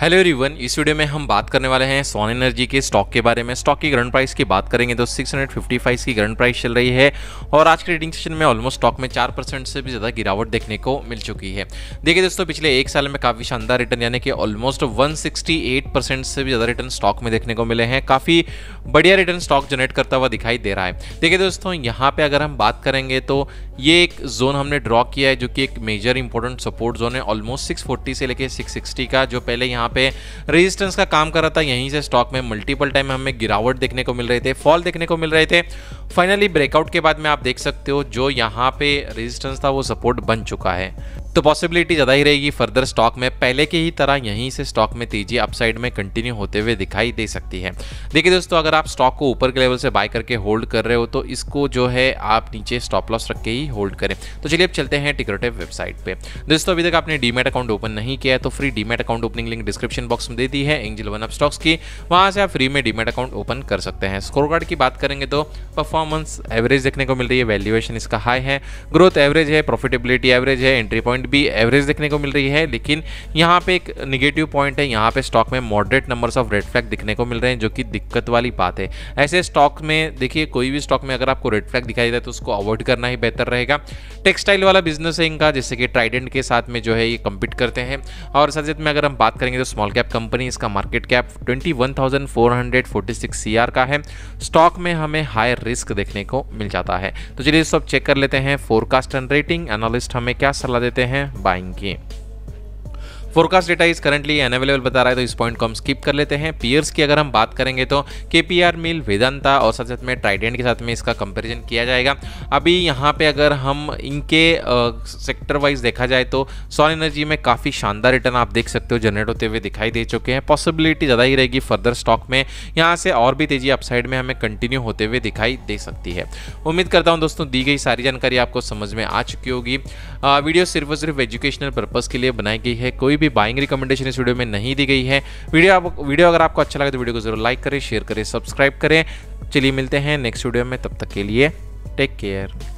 hello everyone इस video में हम बात करने वाले हैं सोन एनर्जी के स्टॉक के बारे में स्टॉक की ग्रंट प्राइस की बात करेंगे तो 655 की ग्रंट प्राइस चल रही है और आज के ट्रेडिंग सेशन में ऑलमोस्ट स्टॉक में 4 परसेंट से भी ज़्यादा गिरावट देखने को मिल चुकी है देखिए दोस्तों पिछले एक साल में काफ़ी शानदार रिटर्न यानी कि ऑलमोस्ट वन से भी ज़्यादा रिटर्न स्टॉक में देखने को मिले हैं काफ़ी बढ़िया रिटर्न स्टॉक जनरेट करता हुआ दिखाई दे रहा है देखिए दोस्तों यहाँ पर अगर हम बात करेंगे तो ये एक जोन हमने ड्रॉ किया है जो कि एक मेजर इंपॉर्टेंट सपोर्ट जोन है ऑलमोस्ट सिक्स से लेकर सिक्स का जो पहले यहाँ यहाँ पे रेजिस्टेंस का काम कर रहा था यहीं से स्टॉक में मल्टीपल टाइम हमें गिरावट देखने को मिल रहे थे फॉल देखने को मिल रहे थे फाइनली ब्रेकआउट के बाद में आप देख सकते हो जो यहाँ पे रेजिस्टेंस था वो सपोर्ट बन चुका है तो पॉसिबिलिटी ज़्यादा ही रहेगी फर्दर स्टॉक में पहले की ही तरह यहीं से स्टॉक में तेजी अपसाइड में कंटिन्यू होते हुए दिखाई दे सकती है देखिए दोस्तों अगर आप स्टॉक को ऊपर के लेवल से बाय करके होल्ड कर रहे हो तो इसको जो है आप नीचे स्टॉप लॉस रख के ही होल्ड करें तो चलिए अब चलते हैं टिकरेटिव वेबसाइट पर दोस्तों अभी तक आपने डीमेट अकाउंट ओपन नहीं किया है तो free demat account opening link description box में दे दी है एंजल वन ऑफ स्टॉक्स की वहाँ से आप फ्री में डीमेट अकाउंट ओपन कर सकते हैं स्कोर कार्ड की बात करेंगे तो परफॉर्म परफॉर्मेंस एवरेज देखने को मिल रही है वैल्यूएशन इसका हाई है ग्रोथ एवरेज है प्रॉफिटेबिलिटी एवरेज है एंट्री पॉइंट भी एवरेज देखने को मिल रही है लेकिन यहाँ पे एक निगेटिव पॉइंट है यहाँ पे स्टॉक में moderate numbers of red flag दिखने को मिल रहे हैं जो कि दिक्कत वाली बात है ऐसे स्टॉक में देखिए कोई भी स्टॉक में अगर आपको रेड फ्लैग दिखाई देता है तो उसको अवॉइड करना ही बेहतर रहेगा टेक्सटाइल वाला बिजनेस है इनका जैसे कि ट्राइडेंट के साथ में जो है ये कंपीट करते हैं और साथ साथ में अगर हम बात करेंगे तो स्मॉल कैप कंपनी इसका market cap twenty one thousand four hundred forty six का है स्टॉक में हमें हाई रिस्क रिस्क देखने को मिल जाता है तो चलिए सब चेक कर लेते हैं फोरकास्ट एंड रेटिंग एनालिस्ट हमें क्या सलाह देते हैं बाइंग की forecast data is currently unavailable बता रहा है तो इस पॉइंट को हम स्किप कर लेते हैं पीयर्स की अगर हम बात करेंगे तो के पी आर मिल वेदांता और साथ साथ में ट्राइडेंट के साथ में इसका कंपेरिजन किया जाएगा अभी यहाँ पर अगर हम इनके सेक्टर वाइज देखा जाए तो सॉल एनर्जी में काफ़ी शानदार रिटर्न आप देख सकते हो जनरेट होते हुए दिखाई दे चुके हैं पॉसिबिलिटी ज़्यादा ही रहेगी फर्दर स्टॉक में यहाँ से और भी तेजी अपसाइड में हमें कंटिन्यू होते हुए दिखाई दे सकती है उम्मीद करता हूँ दोस्तों दी गई सारी जानकारी आपको समझ में आ चुकी होगी वीडियो सिर्फ और सिर्फ एजुकेशनल पर्पज़ के लिए बनाई गई है कोई भी भी बाइंग रिकमेंडेशन इस वीडियो में नहीं दी गई है वीडियो आप वीडियो अगर आपको अच्छा लगे तो वीडियो को जरूर लाइक करें शेयर करें सब्सक्राइब करें चलिए मिलते हैं नेक्स्ट वीडियो में तब तक के लिए टेक केयर